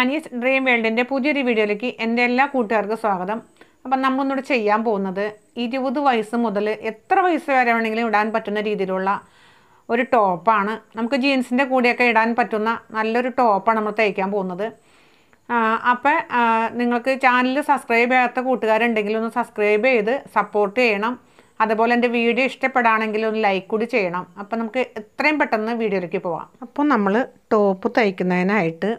Anees dream വേൾഡിൻ്റെ പുതിയൊരു വീഡിയോയിലേക്ക് എൻ്റെ എല്ലാ കൂട്ടുകാർക്കും സ്വാഗതം അപ്പം നമ്മളിന്നോട് ചെയ്യാൻ പോകുന്നത് ഇരുപത് വയസ്സ് മുതൽ എത്ര വയസ്സ് വരെ വേണമെങ്കിലും ഇടാൻ പറ്റുന്ന രീതിയിലുള്ള ഒരു ടോപ്പാണ് നമുക്ക് ജീൻസിൻ്റെ കൂടെയൊക്കെ ഇടാൻ പറ്റുന്ന നല്ലൊരു ടോപ്പാണ് നമ്മൾ തയ്ക്കാൻ പോകുന്നത് അപ്പോൾ നിങ്ങൾക്ക് ചാനൽ സബ്സ്ക്രൈബ് ചെയ്യാത്ത കൂട്ടുകാരുണ്ടെങ്കിൽ ഒന്ന് സബ്സ്ക്രൈബ് ചെയ്ത് സപ്പോർട്ട് ചെയ്യണം അതുപോലെ എൻ്റെ വീഡിയോ ഇഷ്ടപ്പെടുകയാണെങ്കിൽ ഒന്ന് ലൈക്ക് കൂടി ചെയ്യണം അപ്പോൾ നമുക്ക് എത്രയും പെട്ടെന്ന് വീഡിയോയിലേക്ക് പോവാം അപ്പോൾ നമ്മൾ ടോപ്പ് തയ്ക്കുന്നതിനായിട്ട്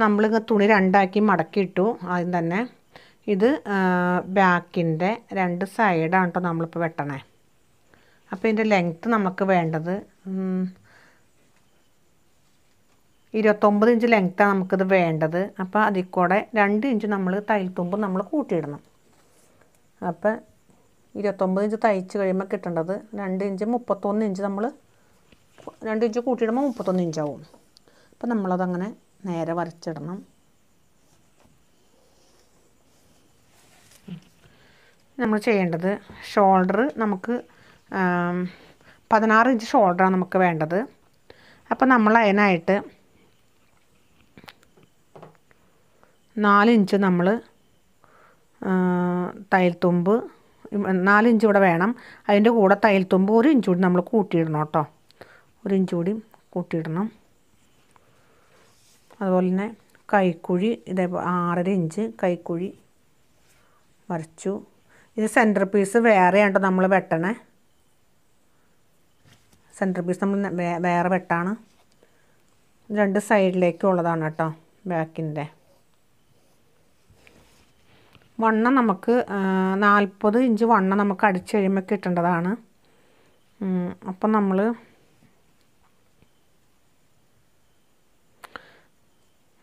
നമ്മൾ തുണി രണ്ടാക്കി മടക്കിയിട്ടു ആദ്യം തന്നെ ഇത് ബാക്കിൻ്റെ രണ്ട് സൈഡാണ് കേട്ടോ നമ്മളിപ്പോൾ വെട്ടണേ അപ്പോൾ ഇതിൻ്റെ ലെങ്ത്ത് നമുക്ക് വേണ്ടത് ഇരുപത്തൊമ്പത് ഇഞ്ച് ലെങ്ത്താണ് നമുക്കിത് വേണ്ടത് അപ്പോൾ അതിൽ കൂടെ രണ്ട് ഇഞ്ച് നമ്മൾ തുമ്പ് നമ്മൾ കൂട്ടിയിടണം അപ്പോൾ ഇരുപത്തൊമ്പത് ഇഞ്ച് തയ്ച്ച് കഴിയുമ്പോൾ കിട്ടേണ്ടത് രണ്ട് ഇഞ്ച് മുപ്പത്തൊന്ന് ഇഞ്ച് നമ്മൾ രണ്ട് ഇഞ്ച് കൂട്ടിയിടുമ്പോൾ മുപ്പത്തൊന്ന് ഇഞ്ചാവും അപ്പോൾ നമ്മളതങ്ങനെ നേരെ വരച്ചിടണം നമ്മൾ ചെയ്യേണ്ടത് ഷോൾഡർ നമുക്ക് പതിനാറ് ഇഞ്ച് ഷോൾഡറാണ് നമുക്ക് വേണ്ടത് അപ്പോൾ നമ്മൾ അതിനായിട്ട് നാലിഞ്ച് നമ്മൾ തയ്യൽത്തുമ്പ് നാലിഞ്ച് ഇവിടെ വേണം അതിൻ്റെ കൂടെ തയ്യൽത്തുമ്പ് ഒരു ഇഞ്ച് കൂടി നമ്മൾ കൂട്ടിയിടണം കേട്ടോ ഒരു ഇഞ്ച് കൂടി കൂട്ടിയിടണം അതുപോലെ തന്നെ കൈക്കുഴി ഇതേപോലെ ആറര ഇഞ്ച് കൈക്കുഴി വരച്ചു ഇത് സെൻറ്റർ പീസ് ആണ്ടോ നമ്മൾ വെട്ടണേ സെൻറ്റർ പീസ് നമ്മൾ വേറെ വെട്ടാണ് രണ്ട് സൈഡിലേക്കും ഉള്ളതാണ് കേട്ടോ ബാക്കിൻ്റെ വണ്ണം നമുക്ക് നാൽപ്പത് ഇഞ്ച് വണ്ണം നമുക്ക് അടിച്ച് കഴിയുമ്പോൾ കിട്ടേണ്ടതാണ് അപ്പം നമ്മൾ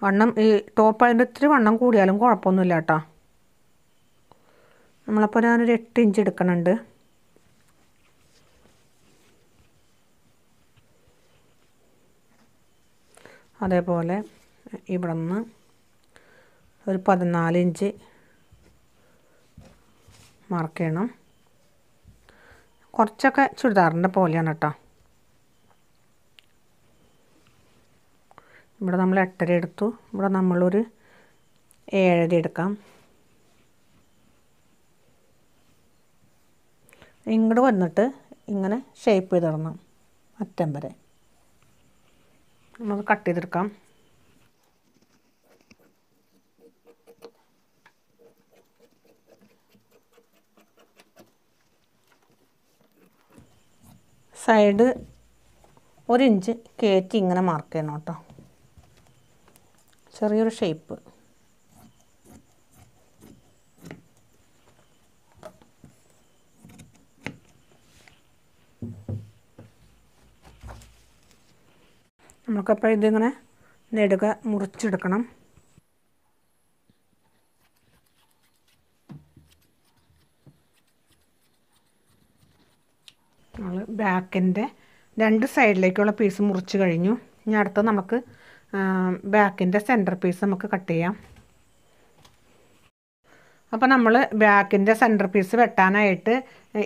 വണ്ണം ഈ ടോപ്പ് അതിൻ്റെ ഇത്തിരി വണ്ണം കൂടിയാലും കുഴപ്പമൊന്നുമില്ല കേട്ടോ നമ്മളപ്പോൾ ഞാനൊരു എട്ട് ഇഞ്ച് എടുക്കണുണ്ട് അതേപോലെ ഇവിടെ നിന്ന് ഒരു പതിനാല് ഇഞ്ച് മാർക്ക് ചെയ്യണം കുറച്ചൊക്കെ ചുരിദാറിൻ്റെ പോലെയാണ് കേട്ടോ ഇവിടെ നമ്മൾ എട്ടര എടുത്തു ഇവിടെ നമ്മളൊരു ഏഴര എടുക്കാം ഇങ്ങോട്ട് വന്നിട്ട് ഇങ്ങനെ ഷേപ്പ് ചെയ്തിടണം അറ്റം വരെ നമുക്ക് കട്ട് ചെയ്തെടുക്കാം സൈഡ് ഒരിഞ്ച് ഇഞ്ച് കയറ്റി ഇങ്ങനെ മാർക്ക് ചെയ്യണം കേട്ടോ ചെറിയൊരു ഷേപ്പ് നമുക്കപ്പോൾ ഇതിങ്ങനെ നെടുക മുറിച്ചെടുക്കണം നമ്മൾ ബാക്കിൻ്റെ രണ്ട് സൈഡിലേക്കുള്ള പീസ് മുറിച്ച് കഴിഞ്ഞു ഇനി അടുത്ത നമുക്ക് ബാക്കിൻ്റെ സെൻറ്റർ പീസ് നമുക്ക് കട്ട് ചെയ്യാം അപ്പോൾ നമ്മൾ ബാക്കിൻ്റെ സെൻറ്റർ പീസ് വെട്ടാനായിട്ട്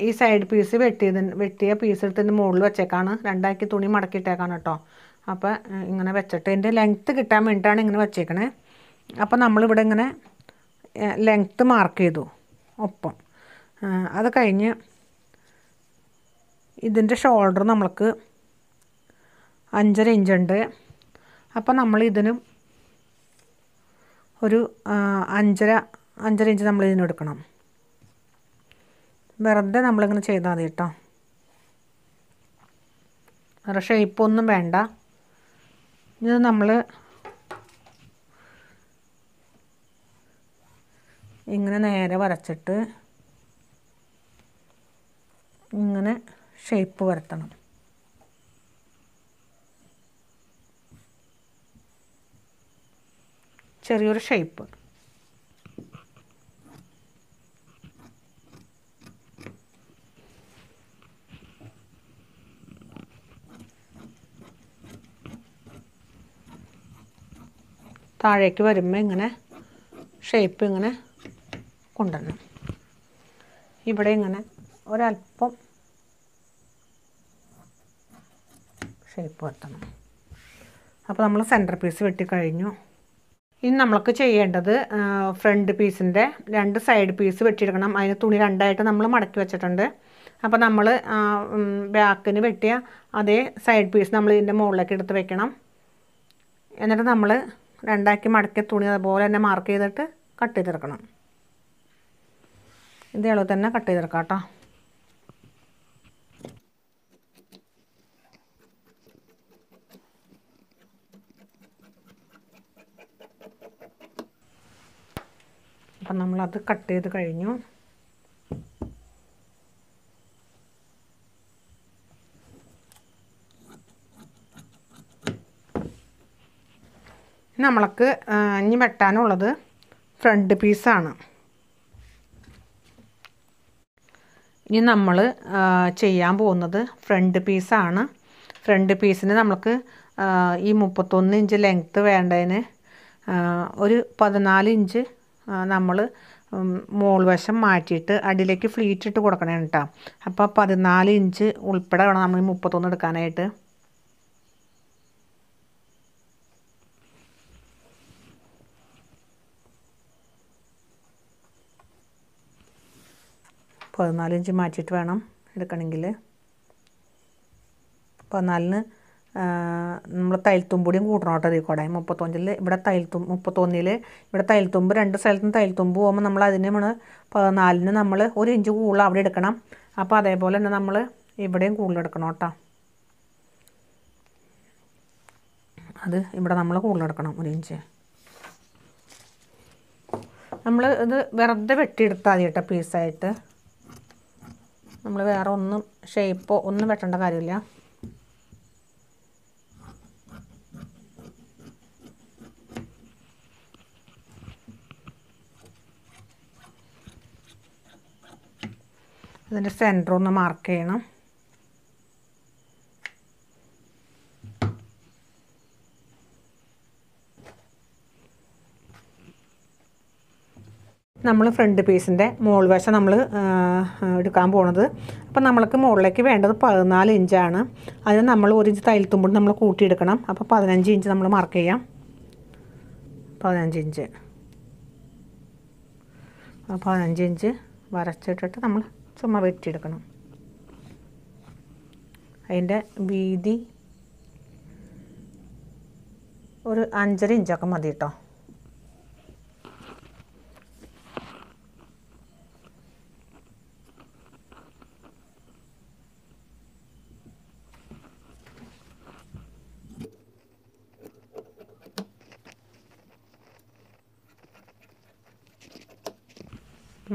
ഈ സൈഡ് പീസ് വെട്ടിയത് വെട്ടിയ പീസ് എടുത്തതിൻ്റെ മുകളിൽ വെച്ചേക്കാണ് രണ്ടാക്കി തുണി മടക്കിയിട്ടേക്കാണ് കേട്ടോ അപ്പോൾ ഇങ്ങനെ വെച്ചിട്ട് ഇതിൻ്റെ ലെങ്ത്ത് കിട്ടാൻ വേണ്ടിയിട്ടാണ് ഇങ്ങനെ വെച്ചേക്കണേ അപ്പോൾ നമ്മളിവിടെ ഇങ്ങനെ ലെങ്ത്ത് മാർക്ക് ചെയ്തു ഒപ്പം അത് കഴിഞ്ഞ് ഇതിൻ്റെ ഷോൾഡർ നമ്മൾക്ക് അഞ്ചര ഇഞ്ചുണ്ട് അപ്പോൾ നമ്മൾ ഇതിനും ഒരു അഞ്ചര അഞ്ചര ഇഞ്ച് നമ്മൾ എടുക്കണം വെറുതെ നമ്മളിങ്ങനെ ചെയ്താൽ മതി കേട്ടോ വേറെ ഷേപ്പൊന്നും വേണ്ട ഇത് നമ്മൾ ഇങ്ങനെ നേരെ വരച്ചിട്ട് ഇങ്ങനെ ഷേപ്പ് വരുത്തണം ചെറിയൊരു ഷേപ്പ് താഴേക്ക് വരുമ്പോൾ ഇങ്ങനെ ഷേപ്പ് ഇങ്ങനെ കൊണ്ടുവരണം ഇവിടെ ഇങ്ങനെ ഒരല്പം ഷേപ്പ് വരുത്തണം അപ്പോൾ നമ്മൾ സെൻറ്റർ പീസ് വെട്ടിക്കഴിഞ്ഞു ഇനി നമ്മൾക്ക് ചെയ്യേണ്ടത് ഫ്രണ്ട് പീസിൻ്റെ രണ്ട് സൈഡ് പീസ് വെട്ടിയെടുക്കണം അതിന് തുണി രണ്ടായിട്ട് നമ്മൾ മടക്കി വെച്ചിട്ടുണ്ട് അപ്പോൾ നമ്മൾ ബാക്കിന് വെട്ടിയ അതേ സൈഡ് പീസ് നമ്മൾ ഇതിൻ്റെ മുകളിലേക്ക് എടുത്ത് വെക്കണം എന്നിട്ട് നമ്മൾ രണ്ടാക്കി മടക്കിയ തുണി അതുപോലെ തന്നെ മാർക്ക് ചെയ്തിട്ട് കട്ട് ചെയ്തെടുക്കണം ഇതേ അളവ് തന്നെ കട്ട് ചെയ്തെടുക്കാം കേട്ടോ അത് കട്ട് ചെയ്ത് കഴിഞ്ഞു നമ്മൾക്ക് ഇനി വെട്ടാനുള്ളത് ഫ്രണ്ട് പീസാണ് ഇനി നമ്മൾ ചെയ്യാൻ പോകുന്നത് ഫ്രണ്ട് പീസാണ് ഫ്രണ്ട് പീസിന് നമ്മൾക്ക് ഈ മുപ്പത്തൊന്ന് ഇഞ്ച് ലെങ്ത്ത് വേണ്ടതിന് ഒരു പതിനാല് ഇഞ്ച് നമ്മൾ വശം മാറ്റിയിട്ട് അടിയിലേക്ക് ഫ്ലീറ്റ് ഇട്ട് കൊടുക്കണേ കേട്ടോ അപ്പോൾ പതിനാല് ഇഞ്ച് ഉൾപ്പെടെ വേണം നമ്മൾ മുപ്പത്തൊന്ന് എടുക്കാനായിട്ട് പതിനാല് ഇഞ്ച് മാറ്റിയിട്ട് വേണം എടുക്കണമെങ്കിൽ പതിനാലിന് നമ്മൾ തൈൽത്തുമ്പൂടിയും കൂട്ടണം കേട്ടോ ആയി കൂടെ മുപ്പത്തൊന്നിൽ ഇവിടെ തൈൽത്തും മുപ്പത്തൊന്നിൽ ഇവിടെ തൈൽത്തുമ്പ് രണ്ട് സ്ഥലത്തും തൈൽത്തുമ്പ് പോകുമ്പോൾ നമ്മൾ അതിന് നമ്മൾ പതിനാലിന് നമ്മൾ ഒരു ഇഞ്ച് കൂടുതൽ അവിടെ എടുക്കണം അപ്പോൾ അതേപോലെ തന്നെ നമ്മൾ ഇവിടെയും കൂടുതൽ എടുക്കണം കേട്ടോ അത് ഇവിടെ നമ്മൾ കൂടുതൽ എടുക്കണം ഒരു ഇഞ്ച് നമ്മൾ ഇത് വെറുതെ വെട്ടിയെടുത്താൽ മതി കേട്ടോ പീസായിട്ട് നമ്മൾ വേറെ ഒന്നും ഷേപ്പോ ഒന്നും വെട്ടേണ്ട കാര്യമില്ല അതിൻ്റെ സെൻറ്റർ ഒന്ന് മാർക്ക് ചെയ്യണം നമ്മൾ ഫ്രണ്ട് പീസിൻ്റെ മോൾ വശം നമ്മൾ എടുക്കാൻ പോണത് അപ്പോൾ നമ്മൾക്ക് മുകളിലേക്ക് വേണ്ടത് പതിനാല് ഇഞ്ചാണ് അതിന് നമ്മൾ ഒരു ഇഞ്ച് തയ്യൽ തുമ്പ് നമ്മൾ കൂട്ടിയെടുക്കണം അപ്പോൾ പതിനഞ്ച് ഇഞ്ച് നമ്മൾ മാർക്ക് ചെയ്യാം പതിനഞ്ച് ഇഞ്ച് പതിനഞ്ച് ഇഞ്ച് വരച്ചിട്ടിട്ട് നമ്മൾ ചുമ വെട്ടിയെടുക്കണം അതിൻ്റെ വീതി ഒരു അഞ്ചര ഇഞ്ചൊക്കെ മതി കേട്ടോ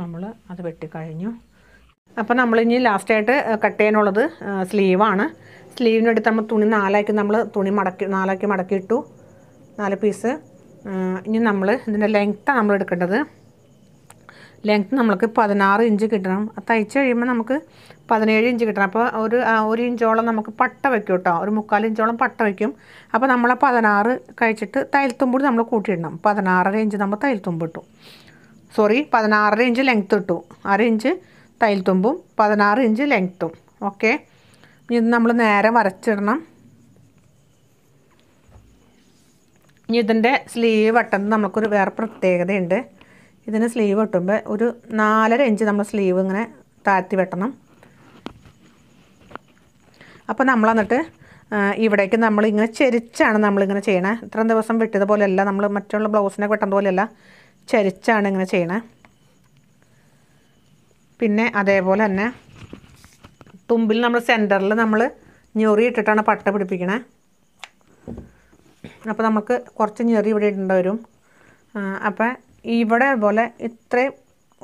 നമ്മൾ അത് വെട്ടിക്കഴിഞ്ഞു അപ്പോൾ നമ്മളിനി ലാസ്റ്റായിട്ട് കട്ട് ചെയ്യാനുള്ളത് സ്ലീവാണ് സ്ലീവിനെടുത്ത് നമ്മൾ തുണി നാലാക്കി നമ്മൾ തുണി മടക്കി നാലാക്കി മടക്കിയിട്ടു നാല് പീസ് ഇനി നമ്മൾ ഇതിൻ്റെ ലെങ്ത്താണ് നമ്മൾ എടുക്കേണ്ടത് ലെങ്ത്ത് നമുക്ക് പതിനാറ് ഇഞ്ച് കിട്ടണം തയ്ച്ച് കഴിയുമ്പോൾ നമുക്ക് പതിനേഴ് ഇഞ്ച് കിട്ടണം അപ്പോൾ ഒരു ഒരു ഇഞ്ചോളം നമുക്ക് പട്ട വയ്ക്കും കേട്ടോ ഒരു മുക്കാൽ ഇഞ്ചോളം പട്ട വയ്ക്കും അപ്പോൾ നമ്മൾ പതിനാറ് കഴിച്ചിട്ട് തയ്യൽത്തുമ്പോൾ നമ്മൾ കൂട്ടിയിടണം പതിനാറര ഇഞ്ച് നമ്മൾ തയ്യൽത്തുമ്പിട്ടു സോറി പതിനാറര ഇഞ്ച് ലെങ്ത്ത് ഇട്ടു അര ഇഞ്ച് തയ്യൽ തുമ്പും പതിനാറ് ഇഞ്ച് ലെങ്ത്തും ഓക്കെ ഇത് നമ്മൾ നേരെ വരച്ചിടണം ഇനി ഇതിൻ്റെ സ്ലീവ് വെട്ടുന്നത് നമുക്കൊരു വേറെ പ്രത്യേകതയുണ്ട് ഇതിന് സ്ലീവ് വെട്ടുമ്പോൾ ഒരു നാലര ഇഞ്ച് നമ്മൾ സ്ലീവ് ഇങ്ങനെ താഴ്ത്തി വെട്ടണം അപ്പോൾ നമ്മൾ എന്നിട്ട് ഇവിടേക്ക് നമ്മളിങ്ങനെ ചെരിച്ചാണ് നമ്മളിങ്ങനെ ചെയ്യണേ ഇത്രയും ദിവസം വെട്ടിയത് പോലെയല്ല നമ്മൾ മറ്റുള്ള ബ്ലൗസിനെ വെട്ടുന്ന പോലെയല്ല ചെരിച്ചാണ് ഇങ്ങനെ ചെയ്യണേ പിന്നെ അതേപോലെ തന്നെ തുമ്പിൽ നമ്മൾ സെൻറ്ററിൽ നമ്മൾ ഞൊറി ഇട്ടിട്ടാണ് പട്ട പിടിപ്പിക്കണേ അപ്പോൾ നമുക്ക് കുറച്ച് ഞെറി ഇവിടെ ഇടേണ്ടി അപ്പം ഇവിടെ പോലെ ഇത്രയും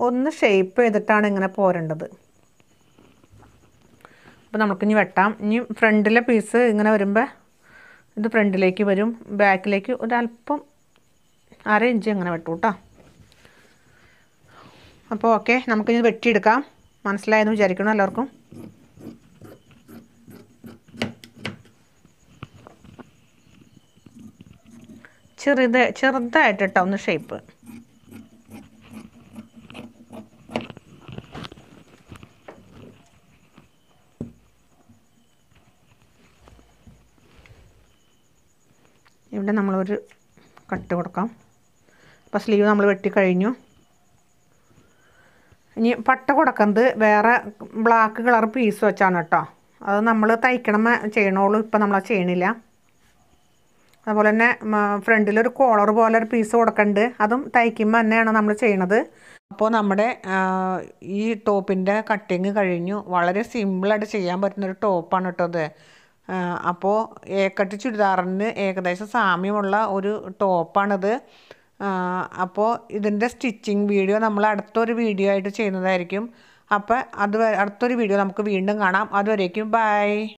ഒന്ന് ഷേപ്പ് ചെയ്തിട്ടാണ് ഇങ്ങനെ പോരേണ്ടത് അപ്പോൾ നമുക്കിനി വെട്ടാം ഇനി ഫ്രണ്ടിലെ പീസ് ഇങ്ങനെ വരുമ്പോൾ ഇത് ഫ്രണ്ടിലേക്ക് വരും ബാക്കിലേക്ക് ഒരല്പം അര ഇഞ്ച് ഇങ്ങനെ വെട്ടൂ കേട്ടോ അപ്പോൾ ഓക്കെ നമുക്കിനി വെട്ടിയെടുക്കാം മനസ്സിലായെന്ന് വിചാരിക്കണം എല്ലാവർക്കും ചെറുത് ചെറുതായിട്ട് കേട്ടോ ഒന്ന് ഷേപ്പ് ഇവിടെ നമ്മളൊരു കട്ട് കൊടുക്കാം അപ്പോൾ സ്ലീവ് നമ്മൾ വെട്ടി കഴിഞ്ഞു ഇനി പട്ട കൊടുക്കുന്നത് വേറെ ബ്ലാക്ക് കളർ പീസ് വെച്ചാണ് കേട്ടോ അത് നമ്മൾ തയ്ക്കണം ചെയ്യണോളൂ ഇപ്പം നമ്മൾ ചെയ്യണില്ല അതുപോലെ തന്നെ ഫ്രണ്ടിലൊരു കോളർ പോലെ ഒരു പീസ് കൊടുക്കുന്നുണ്ട് അതും തയ്ക്കുമ്പോൾ തന്നെയാണ് നമ്മൾ ചെയ്യണത് അപ്പോൾ നമ്മുടെ ഈ ടോപ്പിൻ്റെ കട്ടിങ് കഴിഞ്ഞു വളരെ സിമ്പിളായിട്ട് ചെയ്യാൻ പറ്റുന്നൊരു ടോപ്പാണ് കേട്ടോ അത് അപ്പോൾ ഏക്കട്ട് ചുരിദാറിന് ഏകദേശം സാമ്യമുള്ള ഒരു ടോപ്പാണിത് അപ്പോൾ ഇതിൻ്റെ സ്റ്റിച്ചിങ് വീഡിയോ നമ്മൾ അടുത്തൊരു വീഡിയോ ആയിട്ട് ചെയ്യുന്നതായിരിക്കും അപ്പോൾ അത് അടുത്തൊരു വീഡിയോ നമുക്ക് വീണ്ടും കാണാം അതുവരേക്കും ബൈ